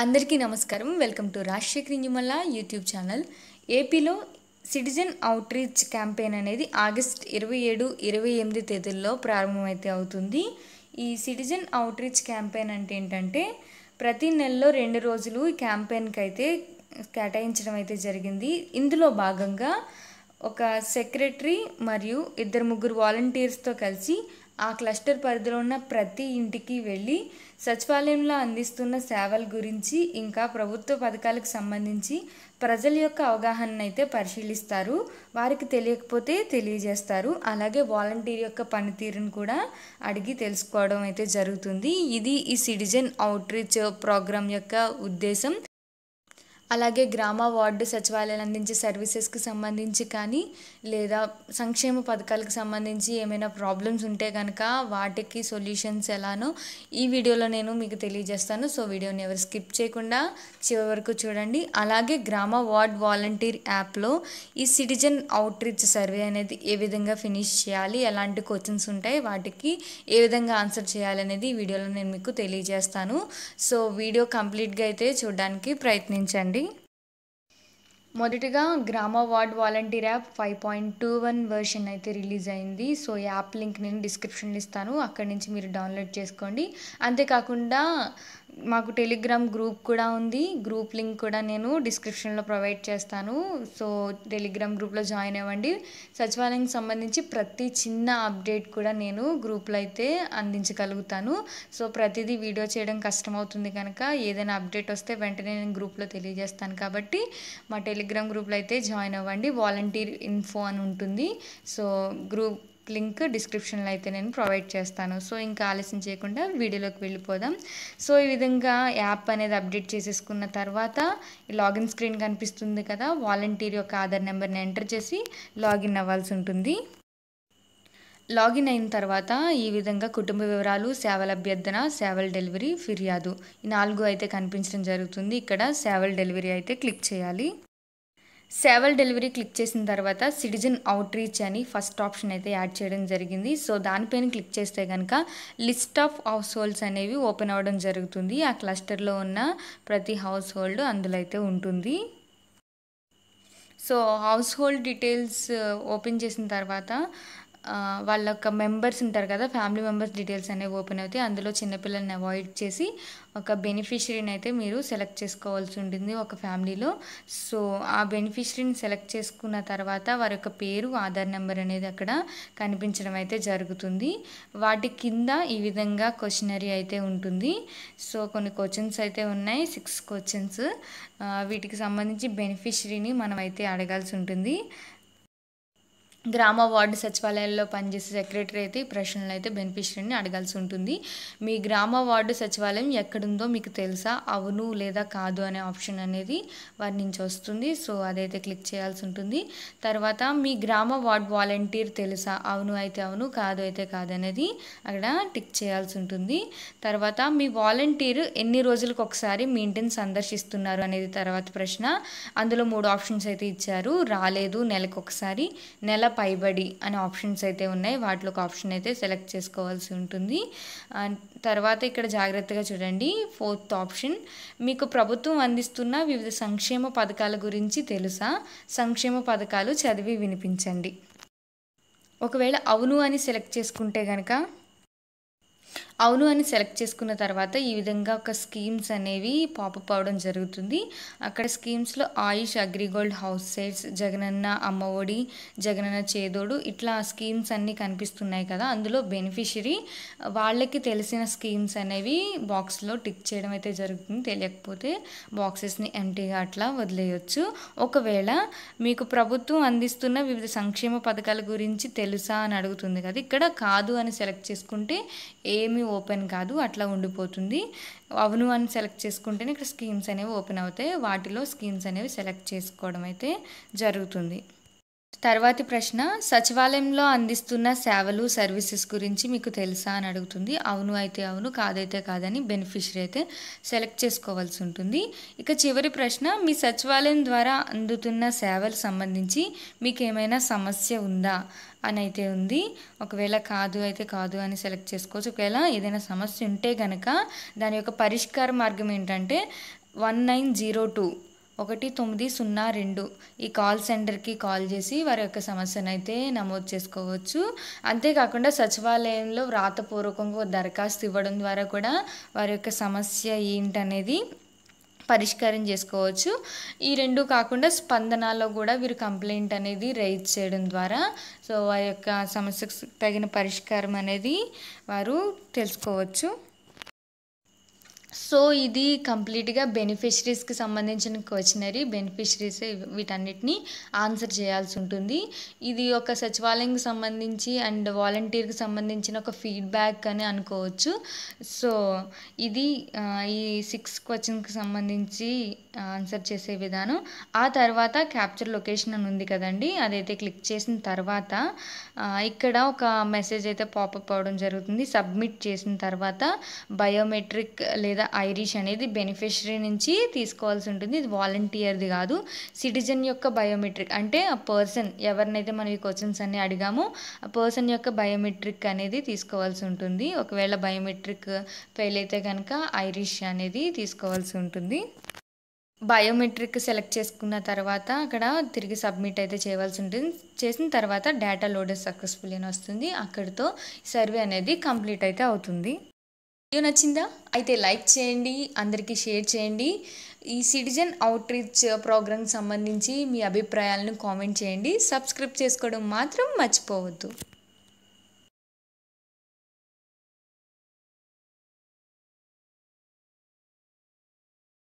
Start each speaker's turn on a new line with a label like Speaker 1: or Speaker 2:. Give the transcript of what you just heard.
Speaker 1: అందరికీ నమస్కారం welcome to Rajasekhar Injumalla YouTube channel ఏపీలో సిటిజన్ అవుట్ రీచ్ క్యాంపెయిన్ అనేది ఆగస్ట్ ఇరవై ఏడు ఇరవై ఎనిమిది తేదీల్లో ప్రారంభమైతే అవుతుంది ఈ సిటిజన్ అవుట్ రీచ్ క్యాంపెయిన్ అంటే ఏంటంటే ప్రతి నెలలో రెండు రోజులు ఈ క్యాంపెయిన్కి అయితే కేటాయించడం అయితే జరిగింది ఇందులో భాగంగా ఒక సెక్రటరీ మరియు ఇద్దరు ముగ్గురు వాలంటీర్స్తో కలిసి ఆ క్లస్టర్ పరిధిలో ఉన్న ప్రతి ఇంటికి వెళ్ళి సచివాలయంలో అందిస్తున్న సేవల గురించి ఇంకా ప్రభుత్వ పథకాలకు సంబంధించి ప్రజల యొక్క అవగాహన అయితే పరిశీలిస్తారు వారికి తెలియకపోతే తెలియజేస్తారు అలాగే వాలంటీర్ యొక్క పనితీరును కూడా అడిగి తెలుసుకోవడం అయితే జరుగుతుంది ఇది ఈ సిటిజన్ అవుట్రీచ్ ప్రోగ్రాం యొక్క ఉద్దేశం అలాగే గ్రామ వార్డు సచివాలయాలు అందించే సర్వీసెస్కి సంబంధించి కానీ లేదా సంక్షేమ పథకాలకు సంబంధించి ఏమైనా ప్రాబ్లమ్స్ ఉంటే కనుక వాటికి సొల్యూషన్స్ ఎలానో ఈ వీడియోలో నేను మీకు తెలియజేస్తాను సో వీడియోని ఎవరు స్కిప్ చేయకుండా చివరి వరకు చూడండి అలాగే గ్రామ వార్డ్ వాలంటీర్ యాప్లో ఈ సిటిజన్ అవుట్రీచ్ సర్వే అనేది ఏ విధంగా ఫినిష్ చేయాలి ఎలాంటి క్వశ్చన్స్ ఉంటాయి వాటికి ఏ విధంగా ఆన్సర్ చేయాలి అనేది ఈ వీడియోలో నేను మీకు తెలియజేస్తాను సో వీడియో కంప్లీట్గా అయితే చూడడానికి ప్రయత్నించండి మొదటిగా గ్రామ ward volunteer app five point two one version అయితే రిలీజ్ అయింది సో యాప్ లింక్ నేను డిస్క్రిప్షన్లో ఇస్తాను అక్కడి నుంచి మీరు డౌన్లోడ్ చేసుకోండి అంతేకాకుండా మాకు టెలిగ్రామ్ గ్రూప్ కూడా ఉంది గ్రూప్ లింక్ కూడా నేను డిస్క్రిప్షన్లో ప్రొవైడ్ చేస్తాను సో టెలిగ్రామ్ గ్రూప్లో జాయిన్ అవ్వండి సచివాలయంకి సంబంధించి ప్రతి చిన్న అప్డేట్ కూడా నేను గ్రూప్లో అయితే అందించగలుగుతాను సో ప్రతిదీ వీడియో చేయడం కష్టమవుతుంది కనుక ఏదైనా అప్డేట్ వస్తే వెంటనే నేను గ్రూప్లో తెలియజేస్తాను కాబట్టి మా టెలిగ్రామ్ గ్రూప్లో అయితే జాయిన్ అవ్వండి వాలంటీర్ ఇన్ఫో అని ఉంటుంది సో గ్రూప్ లింక్ డిస్క్రిప్షన్లో అయితే నేను ప్రొవైడ్ చేస్తాను సో ఇంకా ఆలస్యం చేయకుండా వీడియోలోకి వెళ్ళిపోదాం సో ఈ విధంగా యాప్ అనేది అప్డేట్ చేసేసుకున్న తర్వాత లాగిన్ స్క్రీన్ కనిపిస్తుంది కదా వాలంటీర్ యొక్క ఆధార్ నెంబర్ని ఎంటర్ చేసి లాగిన్ అవ్వాల్సి ఉంటుంది లాగిన్ అయిన తర్వాత ఈ విధంగా కుటుంబ వివరాలు సేవల అభ్యర్థన సేవల డెలివరీ ఫిర్యాదు ఈ నాలుగు అయితే కనిపించడం జరుగుతుంది ఇక్కడ సేవల డెలివరీ అయితే క్లిక్ చేయాలి సేవల్ డెలివరీ క్లిక్ చేసిన తర్వాత సిటిజన్ అవుట్ రీచ్ అని ఫస్ట్ ఆప్షన్ అయితే యాడ్ చేయడం జరిగింది సో దానిపైన క్లిక్ చేస్తే కనుక లిస్ట్ ఆఫ్ హౌస్ హోల్డ్స్ అనేవి ఓపెన్ అవ్వడం జరుగుతుంది ఆ క్లస్టర్లో ఉన్న ప్రతి హౌస్ హోల్డ్ అందులో అయితే ఉంటుంది so household details open చేసిన తర్వాత వాళ్ళ యొక్క మెంబర్స్ ఉంటారు కదా ఫ్యామిలీ మెంబర్స్ డీటెయిల్స్ అనేవి ఓపెన్ అవుతాయి అందులో చిన్నపిల్లల్ని అవాయిడ్ చేసి ఒక బెనిఫిషరీని అయితే మీరు సెలెక్ట్ చేసుకోవాల్సి ఉంటుంది ఒక ఫ్యామిలీలో సో ఆ బెనిఫిషరీని సెలెక్ట్ చేసుకున్న తర్వాత వారి యొక్క పేరు ఆధార్ నెంబర్ అనేది అక్కడ కనిపించడం అయితే జరుగుతుంది వాటి కింద ఈ విధంగా క్వశ్చనరీ అయితే ఉంటుంది సో కొన్ని క్వశ్చన్స్ అయితే ఉన్నాయి సిక్స్ క్వశ్చన్స్ వీటికి సంబంధించి బెనిఫిషరీని మనం అయితే అడగాల్సి ఉంటుంది గ్రామ వార్డు సచివాలయాల్లో పనిచేసే సెక్రటరీ అయితే ఈ ప్రశ్నలు అయితే బెనిఫిషరీని అడగాల్సి ఉంటుంది మీ గ్రామ వార్డు సచివాలయం ఎక్కడుందో మీకు తెలుసా అవును లేదా కాదు అనే ఆప్షన్ అనేది వారి నుంచి వస్తుంది సో అదైతే క్లిక్ చేయాల్సి ఉంటుంది తర్వాత మీ గ్రామ వార్డ్ వాలంటీర్ తెలుసా అవును అయితే అవును కాదు అయితే కాదు అనేది అక్కడ టిక్ చేయాల్సి ఉంటుంది తర్వాత మీ వాలంటీర్ ఎన్ని రోజులకు ఒకసారి మీ ఇంటిని సందర్శిస్తున్నారు అనేది తర్వాత ప్రశ్న అందులో మూడు ఆప్షన్స్ అయితే ఇచ్చారు రాలేదు నెలకు ఒకసారి నెల లేదా పైబడి అనే ఆప్షన్స్ అయితే ఉన్నాయి వాటిలో ఒక ఆప్షన్ అయితే సెలెక్ట్ చేసుకోవాల్సి ఉంటుంది తర్వాత ఇక్కడ జాగ్రత్తగా చూడండి ఫోర్త్ ఆప్షన్ మీకు ప్రభుత్వం అందిస్తున్న వివిధ సంక్షేమ పథకాల గురించి తెలుసా సంక్షేమ పథకాలు చదివి వినిపించండి ఒకవేళ అవును అని సెలెక్ట్ చేసుకుంటే కనుక అవును అని సెలెక్ట్ చేసుకున్న తర్వాత ఈ విధంగా ఒక స్కీమ్స్ అనేవి పాపప్ అవడం జరుగుతుంది అక్కడ స్కీమ్స్లో ఆయుష్ అగ్రిగోల్డ్ హౌస్ సెట్స్ జగనన్న అమ్మఒడి జగనన్న చేదోడు ఇట్లా స్కీమ్స్ అన్నీ కనిపిస్తున్నాయి కదా అందులో బెనిఫిషరీ వాళ్ళకి తెలిసిన స్కీమ్స్ అనేవి బాక్స్లో టిక్ చేయడం అయితే జరుగుతుంది తెలియకపోతే బాక్సెస్ని ఎంటీగా అట్లా వదిలేయచ్చు ఒకవేళ మీకు ప్రభుత్వం అందిస్తున్న వివిధ సంక్షేమ పథకాల గురించి తెలుసా అని అడుగుతుంది కదా ఇక్కడ కాదు అని సెలెక్ట్ చేసుకుంటే ఏమి ఓపెన్ కాదు అట్లా ఉండిపోతుంది అవును అని సెలెక్ట్ చేసుకుంటేనే ఇక్కడ స్కీమ్స్ అనేవి ఓపెన్ అవుతాయి వాటిలో స్కీమ్స్ అనేవి సెలెక్ట్ చేసుకోవడం అయితే జరుగుతుంది తర్వాతి ప్రశ్న సచివాలయంలో అందిస్తున్న సేవలు సర్వీసెస్ గురించి మీకు తెలుసా అని అడుగుతుంది అవును అయితే అవును కాదైతే కాదని బెనిఫిషరీ అయితే సెలెక్ట్ చేసుకోవాల్సి ఉంటుంది ఇక చివరి ప్రశ్న మీ సచివాలయం ద్వారా అందుతున్న సేవలు సంబంధించి మీకు ఏమైనా సమస్య ఉందా అని అయితే ఉంది ఒకవేళ కాదు అయితే కాదు అని సెలెక్ట్ చేసుకోవచ్చు ఒకవేళ ఏదైనా సమస్య ఉంటే కనుక దాని యొక్క పరిష్కార మార్గం ఏంటంటే వన్ నైన్ జీరో టూ ఒకటి తొమ్మిది సున్నా రెండు ఈ కాల్ సెంటర్కి కాల్ చేసి వారి యొక్క సమస్యను అయితే నమోదు చేసుకోవచ్చు అంతేకాకుండా సచివాలయంలో వ్రాతపూర్వకంగా దరఖాస్తు ఇవ్వడం ద్వారా కూడా వారి యొక్క సమస్య ఏంటనేది పరిష్కారం చేసుకోవచ్చు ఈ రెండు కాకుండా స్పందనలో కూడా వీరు కంప్లైంట్ అనేది రైజ్ చేయడం ద్వారా సో వారి యొక్క సమస్యకు తగిన పరిష్కారం అనేది వారు తెలుసుకోవచ్చు సో ఇది కంప్లీట్గా బెనిఫిషరీస్కి సంబంధించిన క్వశ్చనరీ బెనిఫిషరీస్ వీటన్నిటిని ఆన్సర్ చేయాల్సి ఉంటుంది ఇది ఒక సచివాలయంకి సంబంధించి అండ్ వాలంటీర్కి సంబంధించిన ఒక ఫీడ్బ్యాక్ అని అనుకోవచ్చు సో ఇది ఈ సిక్స్ క్వశ్చన్కి సంబంధించి ఆన్సర్ చేసే విధానం ఆ తర్వాత క్యాప్చర్ లొకేషన్ అని ఉంది కదండి అదైతే క్లిక్ చేసిన తర్వాత ఇక్కడ ఒక మెసేజ్ అయితే పాపప్ అవ్వడం జరుగుతుంది సబ్మిట్ చేసిన తర్వాత బయోమెట్రిక్ లేదా లేదా ఐరిష్ అనేది బెనిఫిషరీ నుంచి తీసుకోవాల్సి ఉంటుంది ఇది వాలంటీర్ది కాదు సిటిజన్ యొక్క బయోమెట్రిక్ అంటే ఆ పర్సన్ ఎవరినైతే మనం ఈ క్వశ్చన్స్ అన్ని అడిగామో ఆ పర్సన్ యొక్క బయోమెట్రిక్ అనేది తీసుకోవాల్సి ఉంటుంది ఒకవేళ బయోమెట్రిక్ ఫెయిల్ అయితే కనుక ఐరిష్ అనేది తీసుకోవాల్సి ఉంటుంది బయోమెట్రిక్ సెలెక్ట్ చేసుకున్న తర్వాత అక్కడ తిరిగి సబ్మిట్ అయితే చేయవలసి ఉంటుంది చేసిన తర్వాత డేటా లోడర్ సక్సెస్ఫుల్ అని వస్తుంది అక్కడితో సర్వే అనేది కంప్లీట్ అయితే అవుతుంది వీడియో నచ్చిందా అయితే లైక్ చేయండి అందరికీ షేర్ చేయండి ఈ సిటిజన్ అవుట్రీచ్ ప్రోగ్రామ్కి సంబంధించి మీ అభిప్రాయాలను కామెంట్ చేయండి సబ్స్క్రైబ్ చేసుకోవడం మాత్రం మర్చిపోవద్దు